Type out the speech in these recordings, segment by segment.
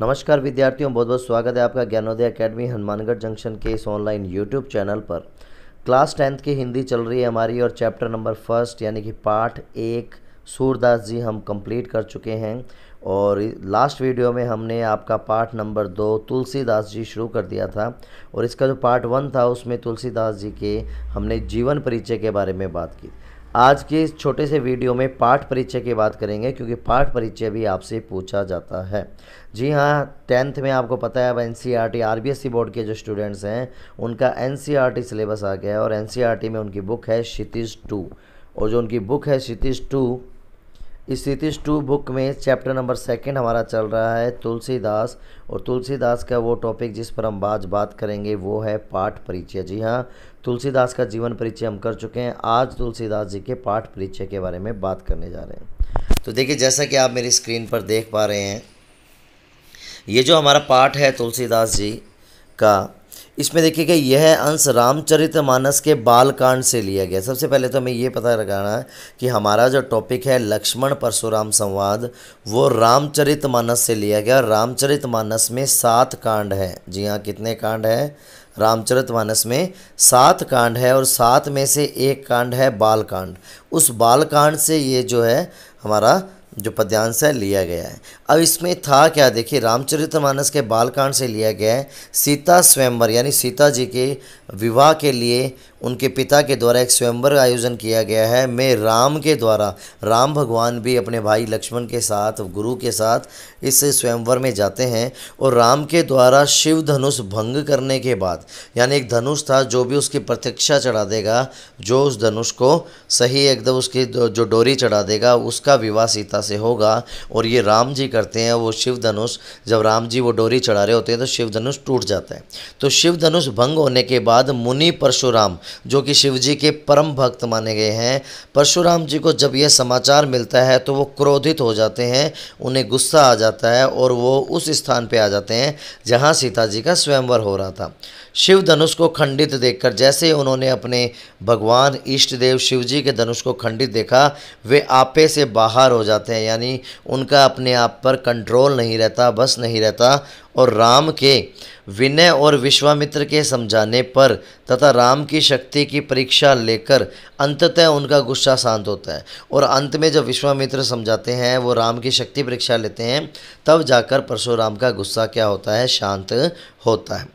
नमस्कार विद्यार्थियों बहुत बहुत स्वागत है आपका ज्ञानोदय एकेडमी हनुमानगढ़ जंक्शन के इस ऑनलाइन यूट्यूब चैनल पर क्लास टेंथ की हिंदी चल रही है हमारी और चैप्टर नंबर फर्स्ट यानी कि पाठ एक सूरदास जी हम कंप्लीट कर चुके हैं और लास्ट वीडियो में हमने आपका पार्ट नंबर दो तुलसीदास जी शुरू कर दिया था और इसका जो पार्ट वन था उसमें तुलसीदास जी के हमने जीवन परिचय के बारे में बात की आज के इस छोटे से वीडियो में पाठ परिचय की बात करेंगे क्योंकि पाठ परिचय भी आपसे पूछा जाता है जी हाँ टेंथ में आपको पता है अब N C R T R B S C board के जो स्टूडेंट्स हैं उनका N C R T syllabus आ गया है और एन सी आर टी में उनकी बुक है क्षितिज टू और जो उनकी बुक है क्षितिज टू स्थितिश टू बुक में चैप्टर नंबर सेकंड हमारा चल रहा है तुलसीदास और तुलसीदास का वो टॉपिक जिस पर हम आज बात करेंगे वो है पाठ परिचय जी हाँ तुलसीदास का जीवन परिचय हम कर चुके हैं आज तुलसीदास जी के पाठ परिचय के बारे में बात करने जा रहे हैं तो देखिए जैसा कि आप मेरी स्क्रीन पर देख पा रहे हैं ये जो हमारा पाठ है तुलसीदास जी का इसमें देखिएगा यह अंश रामचरित मानस के बाल कांड से लिया गया सबसे पहले तो हमें ये पता लगाना है कि हमारा जो टॉपिक है लक्ष्मण परशुराम संवाद वो रामचरित मानस से लिया गया रामचरित मानस में सात कांड हैं जी हाँ कितने कांड हैं रामचरित मानस में सात कांड है और सात में से एक कांड है बाल कांड उस बाल कांड से ये जो है हमारा जो पद्यांश है लिया गया है अब इसमें था क्या देखिए रामचरितमानस के बालकांड से लिया गया है सीता स्वयंवर यानी सीता जी के विवाह के लिए उनके पिता के द्वारा एक स्वयंवर का आयोजन किया गया है मैं राम के द्वारा राम भगवान भी अपने भाई लक्ष्मण के साथ गुरु के साथ इस स्वयंवर में जाते हैं और राम के द्वारा शिव धनुष भंग करने के बाद यानी एक धनुष था जो भी उसकी प्रतीक्षा चढ़ा देगा जो उस धनुष को सही एकदम उसकी जो डोरी चढ़ा देगा उसका विवाह सीता से होगा और ये राम जी करते हैं वो शिव धनुष जब राम जी वो डोरी चढ़ा रहे होते हैं तो शिव धनुष टूट जाता है तो शिव धनुष भंग होने के बाद मुनि परशुराम जो कि शिव जी के परम भक्त माने गए हैं परशुराम जी को जब यह समाचार मिलता है तो वो क्रोधित हो जाते हैं उन्हें गुस्सा आ जाता है और वो उस स्थान पर आ जाते हैं जहाँ सीता जी का स्वयंवर हो रहा था शिव धनुष को खंडित देखकर जैसे उन्होंने अपने भगवान इष्ट देव शिव जी के धनुष को खंडित देखा वे आपे से बाहर हो जाते हैं यानी उनका अपने आप पर कंट्रोल नहीं रहता बस नहीं रहता और राम के विनय और विश्वामित्र के समझाने पर तथा राम की शक्ति की परीक्षा लेकर अंततः उनका गुस्सा शांत होता है और अंत में जब विश्वामित्र समझाते हैं वो राम की शक्ति परीक्षा लेते हैं तब जाकर परशुराम का गुस्सा क्या होता है शांत होता है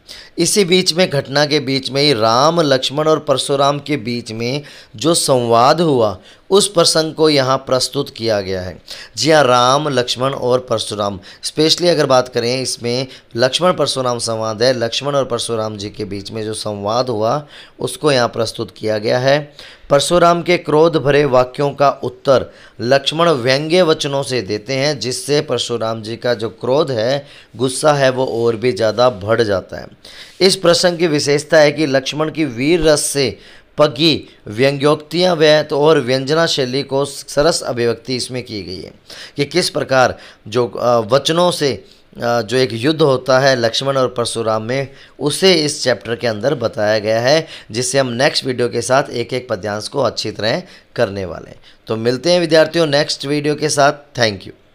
इसी बीच में घटना के बीच में ही राम लक्ष्मण और परशुराम के बीच में जो संवाद हुआ उस प्रसंग को यहाँ प्रस्तुत किया गया है जी हाँ राम लक्ष्मण और परशुराम स्पेशली अगर बात करें इसमें लक्ष्मण परशुराम संवाद है लक्ष्मण और परशुराम जी के बीच में जो संवाद हुआ उसको यहाँ प्रस्तुत किया गया है परशुराम के क्रोध भरे वाक्यों का उत्तर लक्ष्मण व्यंग्य वचनों से देते हैं जिससे परशुराम जी का जो क्रोध है गुस्सा है वो और भी ज़्यादा बढ़ जाता है इस प्रसंग की विशेषता है कि लक्ष्मण की वीर रस से पगी व्यंग्योक्तियाँ व्यय तो और व्यंजना शैली को सरस अभिव्यक्ति इसमें की गई है कि किस प्रकार जो वचनों से जो एक युद्ध होता है लक्ष्मण और परशुराम में उसे इस चैप्टर के अंदर बताया गया है जिसे हम नेक्स्ट वीडियो के साथ एक एक पद्यांश को अच्छी तरह करने वाले हैं तो मिलते हैं विद्यार्थियों नेक्स्ट वीडियो के साथ थैंक यू